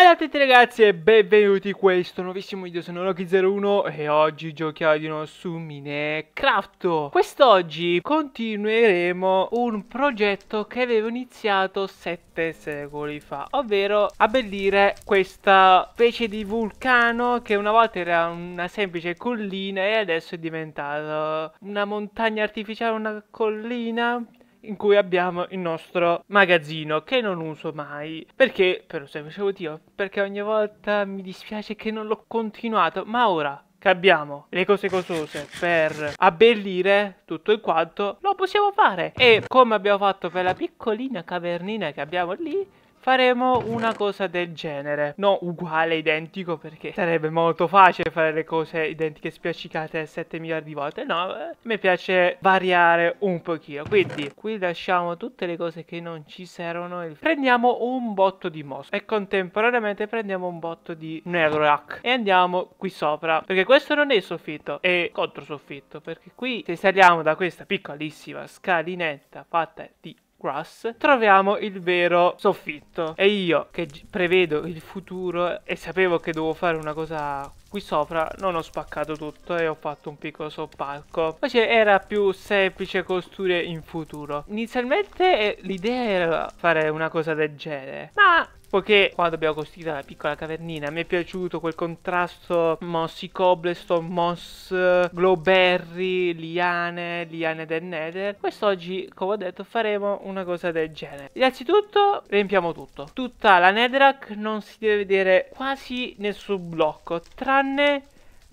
Allora tutti ragazzi e benvenuti in questo nuovissimo video, sono Loki01 e oggi giochiamo di nuovo su Minecraft Quest'oggi continueremo un progetto che avevo iniziato sette secoli fa Ovvero abbellire questa specie di vulcano che una volta era una semplice collina e adesso è diventata una montagna artificiale, una collina in cui abbiamo il nostro magazzino che non uso mai perché per un semplice motivo perché ogni volta mi dispiace che non l'ho continuato ma ora che abbiamo le cose cosose per abbellire tutto il quanto lo possiamo fare e come abbiamo fatto per la piccolina cavernina che abbiamo lì faremo una cosa del genere. No uguale, identico, perché sarebbe molto facile fare le cose identiche spiaccicate 7 miliardi di volte. No, eh, mi piace variare un pochino. Quindi, qui lasciamo tutte le cose che non ci servono. Prendiamo un botto di mosso e contemporaneamente prendiamo un botto di Neurorack e andiamo qui sopra. Perché questo non è soffitto, è controsoffitto. Perché qui, se saliamo da questa piccolissima scalinetta fatta di Grass troviamo il vero soffitto e io che prevedo il futuro e sapevo che dovevo fare una cosa qui sopra non ho spaccato tutto e ho fatto un piccolo soppalco Invece era più semplice costruire in futuro inizialmente eh, l'idea era fare una cosa del genere ma Poiché qua dobbiamo costruire una piccola cavernina, mi è piaciuto quel contrasto mossi cobblestone, moss, glowberry, liane, liane del nether. Quest'oggi, come ho detto, faremo una cosa del genere. Innanzitutto riempiamo tutto. Tutta la netherrack non si deve vedere quasi nessun blocco, tranne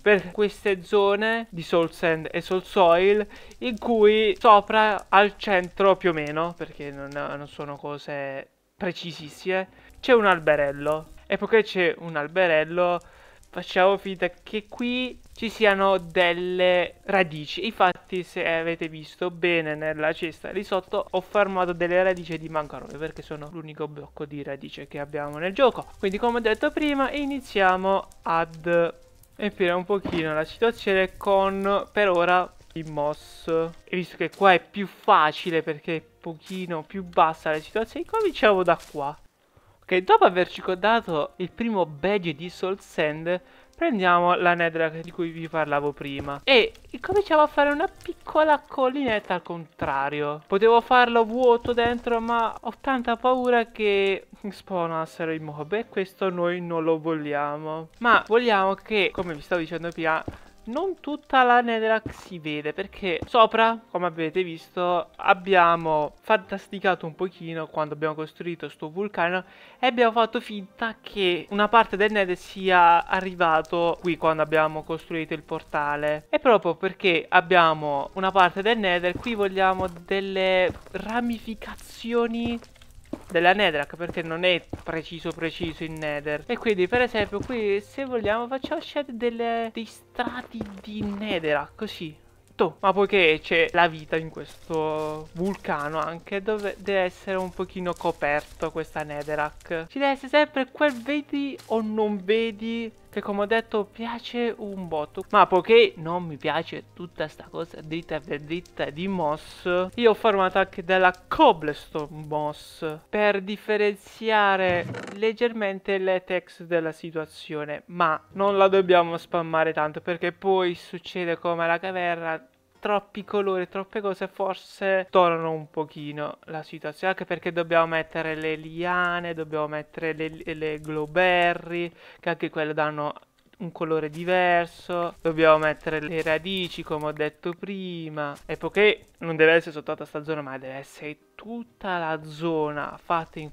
per queste zone di Soul Sand e Soul Soil in cui sopra al centro più o meno perché non, non sono cose precisissime c'è un alberello. E poiché c'è un alberello, facciamo finta che qui ci siano delle radici. Infatti, se avete visto bene nella cesta lì sotto, ho fermato delle radici di mancarone perché sono l'unico blocco di radice che abbiamo nel gioco. Quindi, come ho detto prima, iniziamo ad empire un pochino la situazione con, per ora, i moss. E visto che qua è più facile perché è un pochino più bassa la situazione, cominciamo da qua. Ok, dopo averci codato il primo badge di Soul Sand, prendiamo la nedra di cui vi parlavo prima e cominciamo a fare una piccola collinetta al contrario. Potevo farlo vuoto dentro, ma ho tanta paura che spawnassero i mob e questo noi non lo vogliamo. Ma vogliamo che, come vi stavo dicendo prima, non tutta la l'anedrak si vede perché sopra, come avete visto, abbiamo fantasticato un pochino quando abbiamo costruito sto vulcano e abbiamo fatto finta che una parte del nether sia arrivato qui quando abbiamo costruito il portale. E proprio perché abbiamo una parte del nether, qui vogliamo delle ramificazioni della netherrack perché non è preciso preciso in nether e quindi per esempio qui se vogliamo facciamo scelte delle, dei strati di netherrack così ma poiché c'è la vita in questo vulcano anche, dove deve essere un pochino coperto questa netherrack. Ci deve essere sempre quel vedi o non vedi che come ho detto piace un botto ma poiché non mi piace tutta sta cosa dritta per dritta di moss io ho formato anche della cobblestone moss per differenziare leggermente le text della situazione ma non la dobbiamo spammare tanto perché poi succede come la caverna troppi colori, troppe cose, forse tornano un pochino la situazione, anche perché dobbiamo mettere le liane, dobbiamo mettere le, le glowberry, che anche quelle danno un colore diverso, dobbiamo mettere le radici come ho detto prima e poiché non deve essere soltanto sta zona ma deve essere tutta la zona fatta in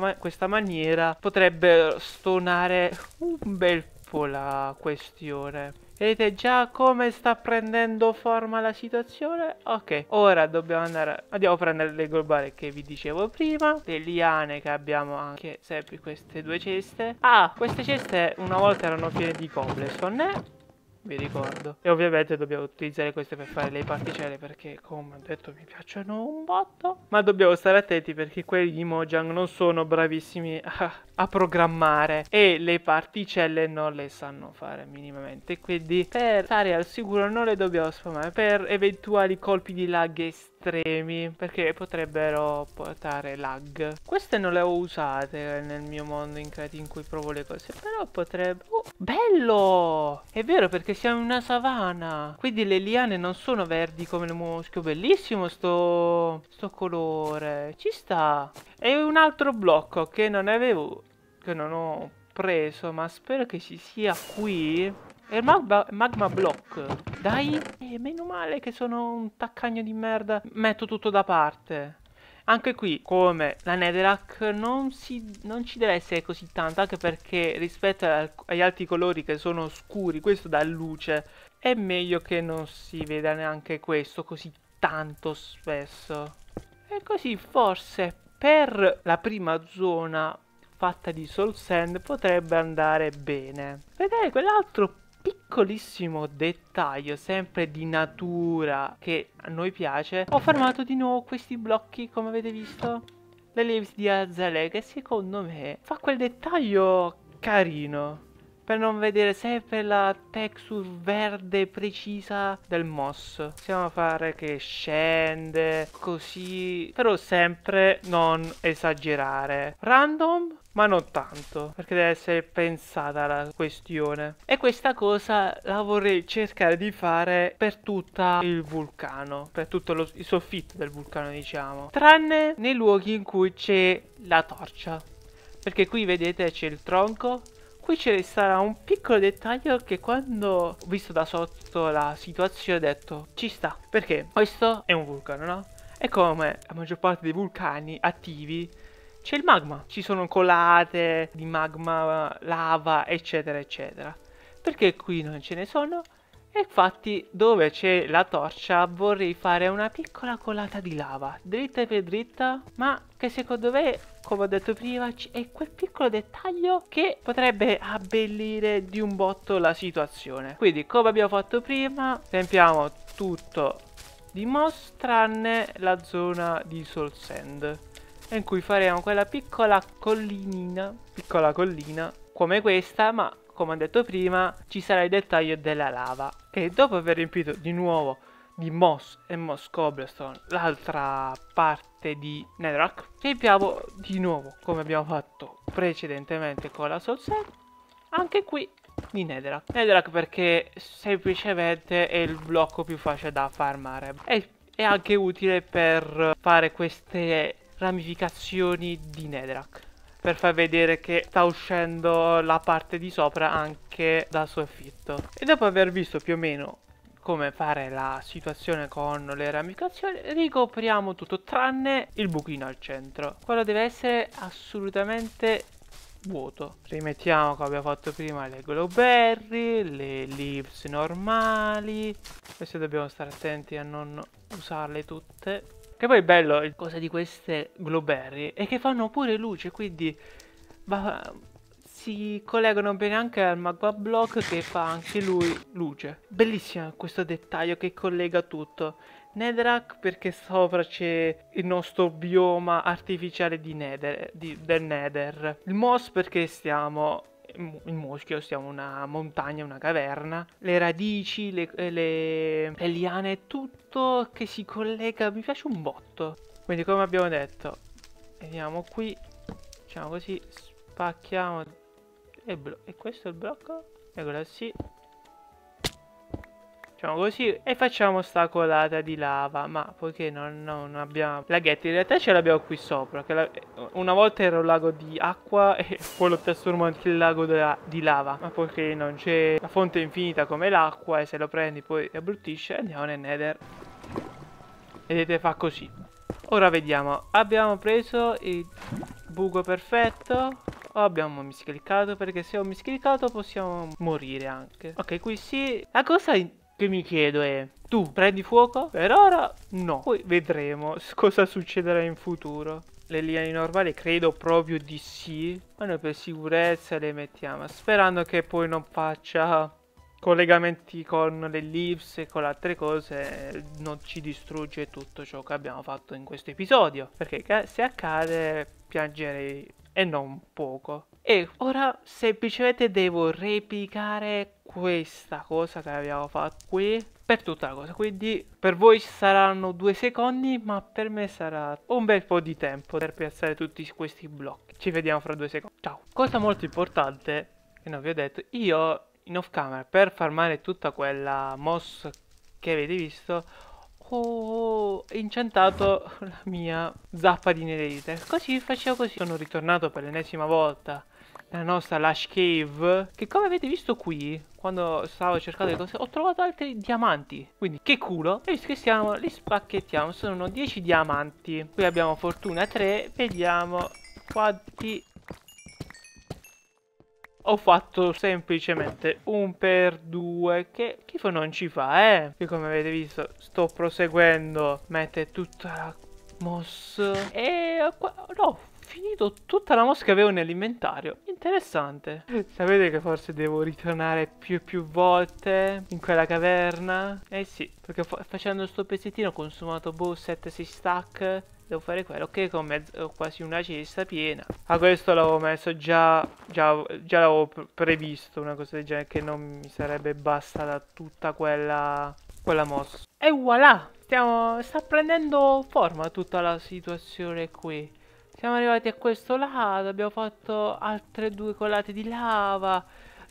ma questa maniera potrebbe stonare un bel po' la questione Vedete già come sta prendendo forma la situazione? Ok, ora dobbiamo andare... Andiamo a prendere le globali che vi dicevo prima. Le liane che abbiamo anche sempre queste due ceste. Ah, queste ceste una volta erano piene di cobblestone vi ricordo. E ovviamente dobbiamo utilizzare queste per fare le particelle perché, come ho detto, mi piacciono un botto. Ma dobbiamo stare attenti perché quelli di Mojang non sono bravissimi a, a programmare e le particelle non le sanno fare minimamente. Quindi per stare al sicuro non le dobbiamo spammare per eventuali colpi di lag estremi perché potrebbero portare lag. Queste non le ho usate nel mio mondo in cui provo le cose, però potrebbe... Oh, bello! È vero perché che siamo in una savana. Quindi le liane non sono verdi come le mosche. Oh, bellissimo sto, sto colore. Ci sta. E un altro blocco che non avevo... Che non ho preso, ma spero che ci sia qui. È il magma, magma block. Dai. E eh, meno male che sono un taccagno di merda. Metto tutto da parte. Anche qui, come la Netherrack, non, si, non ci deve essere così tanto, anche perché rispetto al, agli altri colori che sono scuri, questo dà luce, è meglio che non si veda neanche questo così tanto spesso. E così forse per la prima zona fatta di soul sand potrebbe andare bene. Vedete, quell'altro piccolissimo dettaglio sempre di natura che a noi piace ho formato di nuovo questi blocchi come avete visto le leaves di Azalea che secondo me fa quel dettaglio carino per non vedere sempre la texture verde precisa del moss possiamo fare che scende così però sempre non esagerare random ma non tanto, perché deve essere pensata la questione. E questa cosa la vorrei cercare di fare per tutto il vulcano, per tutto lo, il soffitto del vulcano, diciamo, tranne nei luoghi in cui c'è la torcia. Perché qui vedete c'è il tronco, Qui ci sarà un piccolo dettaglio che quando ho visto da sotto la situazione ho detto ci sta, perché questo è un vulcano, no? E come la maggior parte dei vulcani attivi c'è il magma, ci sono colate di magma, lava, eccetera, eccetera. Perché qui non ce ne sono? E infatti dove c'è la torcia vorrei fare una piccola colata di lava, dritta per dritta, ma che secondo me, come ho detto prima, è quel piccolo dettaglio che potrebbe abbellire di un botto la situazione. Quindi come abbiamo fatto prima, riempiamo tutto di moss tranne la zona di Soul Sand in cui faremo quella piccola collinina, piccola collina come questa, ma come ho detto prima ci sarà il dettaglio della lava. E dopo aver riempito di nuovo di Moss e Moss Cobblestone l'altra parte di Netherrack, riempiamo di nuovo come abbiamo fatto precedentemente con la Soul Set, anche qui di Netherrack. Netherrack perché semplicemente è il blocco più facile da farmare. e è anche utile per fare queste ramificazioni di Nedrak per far vedere che sta uscendo la parte di sopra anche dal soffitto. E dopo aver visto più o meno come fare la situazione con le ramificazioni, ricopriamo tutto tranne il buchino al centro. Quello deve essere assolutamente vuoto. Rimettiamo come abbiamo fatto prima le glowberry, le leaves normali. Queste dobbiamo stare attenti a non usarle tutte che poi è bello, il cosa di queste Glowberry è che fanno pure luce, quindi va, si collegano bene anche al Magma Block che fa anche lui luce. Bellissimo questo dettaglio che collega tutto. Netherrack perché sopra c'è il nostro bioma artificiale di nether, di, del Nether. Il Moss perché stiamo il muschio sia una montagna, una caverna, le radici, le, eh, le, le liane, tutto che si collega, mi piace un botto. Quindi come abbiamo detto, veniamo qui, facciamo così, spacchiamo e, e questo è il blocco, eccolo sì, Facciamo così e facciamo sta colata di lava. Ma poiché non, non abbiamo laghetti, in realtà ce l'abbiamo qui sopra. La... Una volta era un lago di acqua e poi lo trasformo anche il lago da... di lava. Ma poiché non c'è la fonte infinita come l'acqua e se lo prendi poi abbruttisce, andiamo nel nether. Vedete fa così. Ora vediamo, abbiamo preso il buco perfetto o abbiamo miscliccato perché se ho miscliccato possiamo morire anche. Ok, qui sì. La cosa che mi chiedo è... Tu prendi fuoco? Per ora no. Poi vedremo cosa succederà in futuro. Le linee normali credo proprio di sì. Ma noi per sicurezza le mettiamo. Sperando che poi non faccia collegamenti con le l'ellipse e con le altre cose non ci distrugge tutto ciò che abbiamo fatto in questo episodio perché se accade piangerei e non poco e ora semplicemente devo replicare questa cosa che abbiamo fatto qui per tutta la cosa quindi per voi saranno due secondi ma per me sarà un bel po' di tempo per piazzare tutti questi blocchi ci vediamo fra due secondi ciao cosa molto importante che non vi ho detto io in off camera per farmare tutta quella moss che avete visto ho incantato la mia zappa di nerite così facevo così sono ritornato per l'ennesima volta la nostra Lush Cave che come avete visto qui quando stavo cercando le cose ho trovato altri diamanti quindi che culo e visto che siamo li spacchettiamo sono 10 diamanti qui abbiamo fortuna 3 vediamo quanti ho fatto semplicemente un per due che schifo non ci fa eh che come avete visto sto proseguendo mette tutta la moss e qua no finito tutta la mosca che avevo nell'inventario. Interessante. Sapete che forse devo ritornare più e più volte in quella caverna? Eh sì, perché facendo sto pezzettino ho consumato boh 7-6 stack. Devo fare quello che con mezzo, ho quasi una cesta piena. A questo l'avevo messo già, già, già l'avevo previsto, una cosa del genere che non mi sarebbe bastata tutta quella, quella mossa. E voilà! Stiamo, sta prendendo forma tutta la situazione qui. Siamo arrivati a questo lato, abbiamo fatto altre due colate di lava.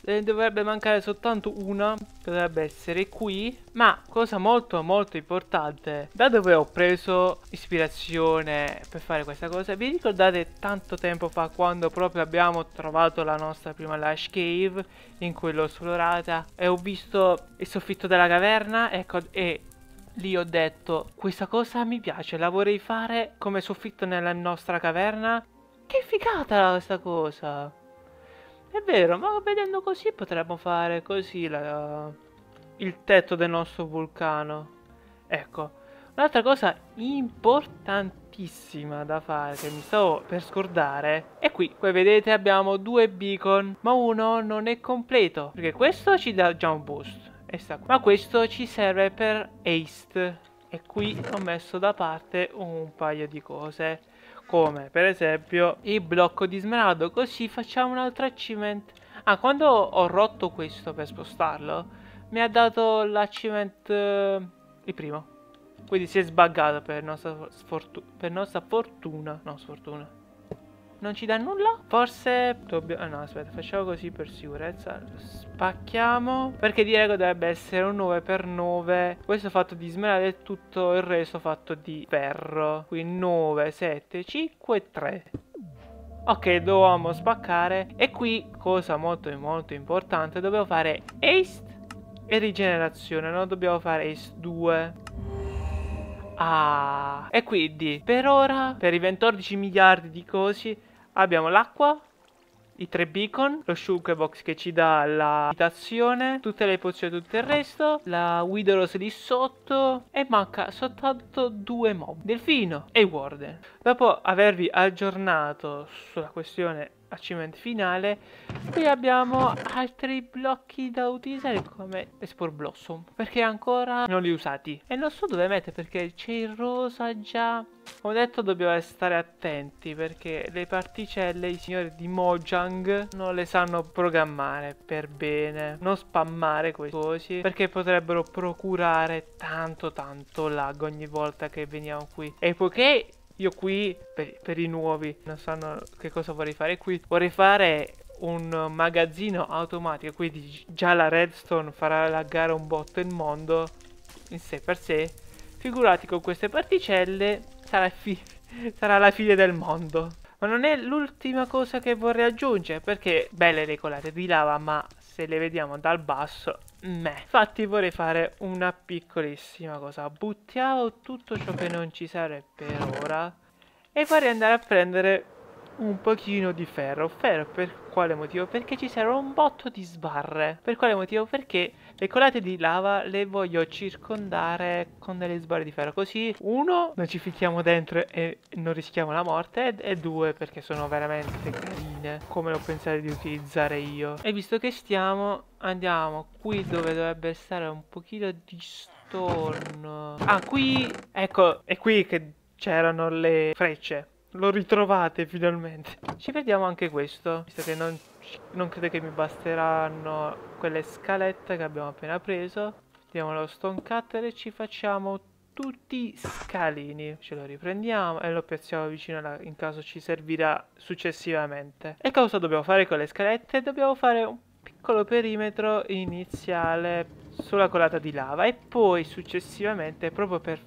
Ne eh, dovrebbe mancare soltanto una, che dovrebbe essere qui. Ma, cosa molto molto importante, da dove ho preso ispirazione per fare questa cosa? Vi ricordate tanto tempo fa quando proprio abbiamo trovato la nostra prima Lash Cave, in cui l'ho esplorata, e ho visto il soffitto della caverna? Ecco, e lì ho detto questa cosa mi piace, la vorrei fare come soffitto nella nostra caverna. Che figata questa cosa! È vero, ma vedendo così potremmo fare così la... il tetto del nostro vulcano. Ecco, un'altra cosa importantissima da fare che mi stavo per scordare è qui. Come vedete abbiamo due beacon, ma uno non è completo, perché questo ci dà già un boost sta qua. Ma questo ci serve per haste. E qui ho messo da parte un paio di cose. Come per esempio il blocco di smeraldo. Così facciamo un altro achievement. Ah, quando ho rotto questo per spostarlo, mi ha dato l'achievement... Eh, il primo. Quindi si è sbaggato per nostra, per nostra fortuna. No, sfortuna non ci dà nulla. Forse dobbiamo... Ah, no, aspetta, facciamo così per sicurezza. Spacchiamo. Perché direi che dovrebbe essere un 9 x 9. Questo fatto di smeralda e tutto il resto fatto di ferro. Quindi 9, 7, 5, 3. Ok, dovevamo spaccare. E qui, cosa molto molto importante, dobbiamo fare haste e rigenerazione. Non dobbiamo fare haste 2. Ah, e quindi per ora, per i 14 miliardi di cosi, Abbiamo l'acqua, i tre beacon, lo shulkerbox che ci dà la citazione, tutte le pozioni e tutto il resto, la Widoros lì sotto e manca soltanto due mob, Delfino e Warden. Dopo avervi aggiornato sulla questione achievement finale qui abbiamo altri blocchi da utilizzare come Espor Blossom perché ancora non li usati e non so dove mette perché c'è il rosa già come detto dobbiamo stare attenti perché le particelle i signori di Mojang non le sanno programmare per bene non spammare questi cosi perché potrebbero procurare tanto tanto lag ogni volta che veniamo qui e poiché io qui, per, per i nuovi, non sanno che cosa vorrei fare qui. Vorrei fare un magazzino automatico, quindi già la redstone farà laggare un botto il mondo in sé per sé. Figurati con queste particelle sarà, sarà la fine del mondo. Ma non è l'ultima cosa che vorrei aggiungere, perché belle le colate di lava, ma se le vediamo dal basso, meh. Infatti vorrei fare una piccolissima cosa. Buttiamo tutto ciò che non ci serve per ora e vorrei andare a prendere un pochino di ferro. Ferro per quale motivo? Perché ci sarà un botto di sbarre. Per quale motivo? Perché le colate di lava le voglio circondare con delle sbarre di ferro. Così, uno, non ci ficchiamo dentro e non rischiamo la morte. E, due, perché sono veramente carine, come lo pensare di utilizzare io. E visto che stiamo, andiamo qui dove dovrebbe stare un pochino di storno. Ah, qui, ecco, è qui che c'erano le frecce. Lo ritrovate finalmente. Ci vediamo anche questo, visto che non, non credo che mi basteranno quelle scalette che abbiamo appena preso. Diamo lo stone cutter e ci facciamo tutti scalini ce lo riprendiamo e lo piazziamo vicino alla, in caso ci servirà successivamente e cosa dobbiamo fare con le scalette? dobbiamo fare un piccolo perimetro iniziale sulla colata di lava e poi successivamente proprio per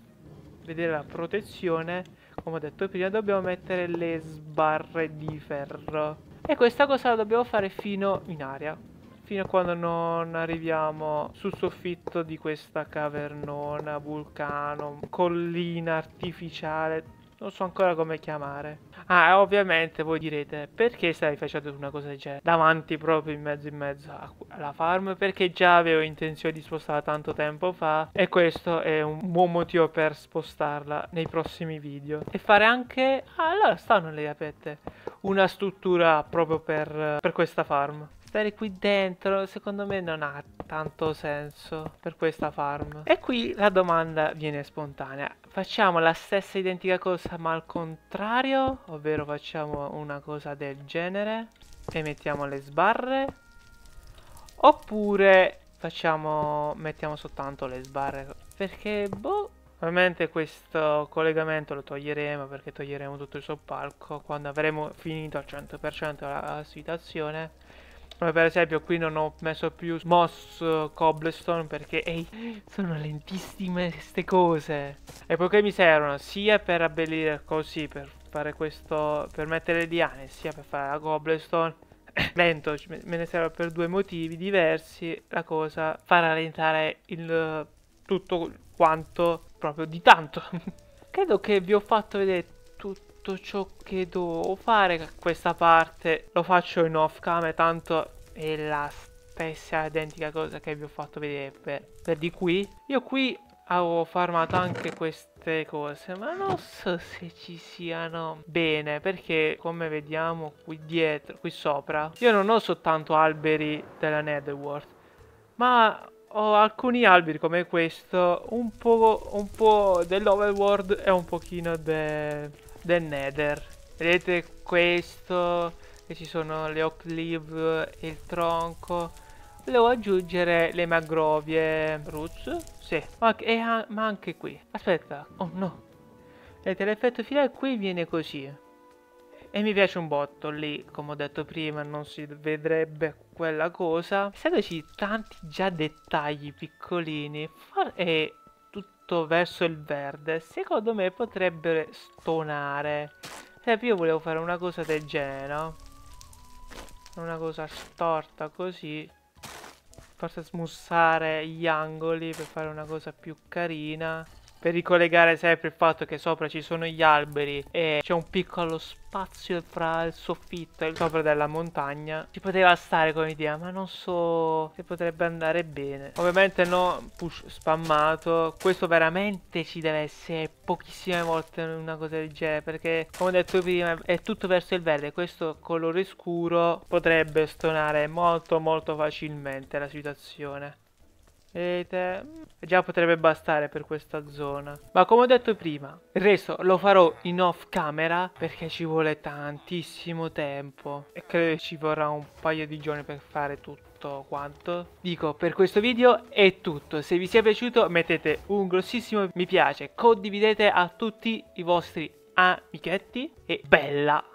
vedere la protezione come ho detto prima, dobbiamo mettere le sbarre di ferro. E questa cosa la dobbiamo fare fino in aria. Fino a quando non arriviamo sul soffitto di questa cavernona, vulcano, collina artificiale. Non so ancora come chiamare. Ah, ovviamente voi direte, perché stai facendo una cosa del genere? Davanti proprio in mezzo in mezzo alla farm, perché già avevo intenzione di spostarla tanto tempo fa e questo è un buon motivo per spostarla nei prossimi video. E fare anche... Ah, allora stanno le apette. Una struttura proprio per, per questa farm stare qui dentro secondo me non ha tanto senso per questa farm. E qui la domanda viene spontanea facciamo la stessa identica cosa ma al contrario, ovvero facciamo una cosa del genere e mettiamo le sbarre oppure facciamo mettiamo soltanto le sbarre perché boh Ovviamente questo collegamento lo toglieremo perché toglieremo tutto il soppalco quando avremo finito al 100% la situazione come per esempio qui non ho messo più Moss Cobblestone perché ehi, sono lentissime queste cose. E poiché mi servono sia per abbellire così, per fare questo, per mettere le diane, sia per fare la Cobblestone, lento, me ne serve per due motivi diversi, la cosa fa rallentare il tutto quanto proprio di tanto. Credo che vi ho fatto vedere tutto ciò che devo fare questa parte lo faccio in off camera tanto è la stessa identica cosa che vi ho fatto vedere per, per di qui io qui avevo farmato anche queste cose ma non so se ci siano bene perché come vediamo qui dietro qui sopra io non ho soltanto alberi della netherworld ma ho alcuni alberi come questo un po', un po dell'overworld e un pochino del del Nether. Vedete questo, che ci sono le oak leaf e il tronco. Volevo aggiungere le magrovie roots, sì, okay, eh, an ma anche qui. Aspetta, oh no. Vedete, l'effetto finale qui viene così. E mi piace un botto, lì, come ho detto prima, non si vedrebbe quella cosa. Essendoci tanti già dettagli piccolini, e eh, molto verso il verde, secondo me potrebbe stonare. E cioè, io volevo fare una cosa del genere, no? Una cosa storta così. Forse smussare gli angoli per fare una cosa più carina per ricollegare sempre il fatto che sopra ci sono gli alberi e c'è un piccolo spazio fra il soffitto e il sopra della montagna, ci poteva stare come idea, ma non so se potrebbe andare bene. Ovviamente no, push spammato, questo veramente ci deve essere pochissime volte una cosa del genere, perché come ho detto prima è tutto verso il verde, questo colore scuro potrebbe stonare molto molto facilmente la situazione. Vedete? Già potrebbe bastare per questa zona. Ma come ho detto prima, il resto lo farò in off camera perché ci vuole tantissimo tempo. E credo ci vorrà un paio di giorni per fare tutto quanto. Dico, per questo video è tutto. Se vi sia piaciuto mettete un grossissimo mi piace, condividete a tutti i vostri amichetti e bella!